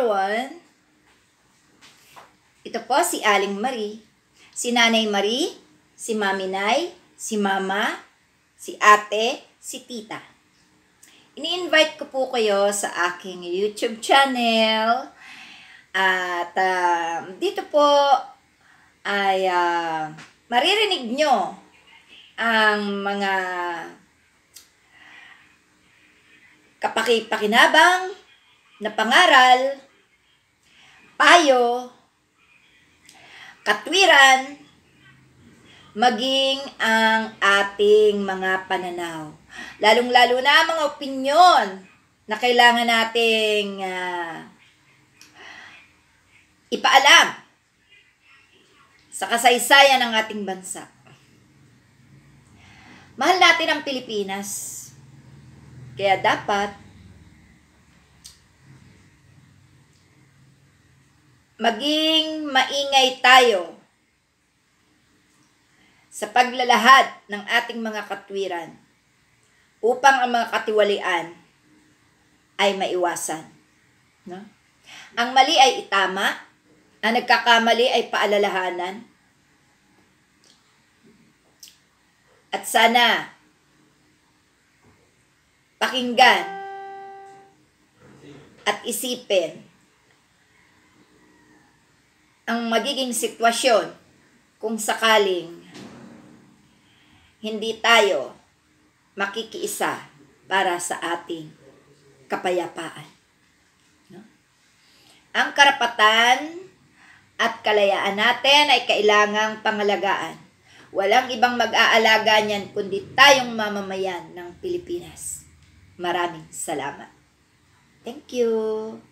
number one, ito po si Aling Marie, si Nanay Marie, si Mami Nay, si Mama, si Ate, si Tita. Ini-invite ko po kayo sa aking YouTube channel. At uh, dito po ay uh, maririnig nyo ang mga kapakipakinabang na pangaral payo, katwiran, maging ang ating mga pananaw. Lalong-lalo na mga opinyon na kailangan nating uh, ipaalam sa kasaysayan ng ating bansa. Mahal natin ang Pilipinas. Kaya dapat Maging maingay tayo sa paglalahad ng ating mga katwiran upang ang mga katiwalian ay maiwasan. No? Ang mali ay itama, ang nagkakamali ay paalalahanan. At sana pakinggan at isipin ang magiging sitwasyon kung sakaling hindi tayo makikiisa para sa ating kapayapaan. No? Ang karapatan at kalayaan natin ay kailangang pangalagaan. Walang ibang mag-aalaga niyan kundi tayong mamamayan ng Pilipinas. Maraming salamat. Thank you.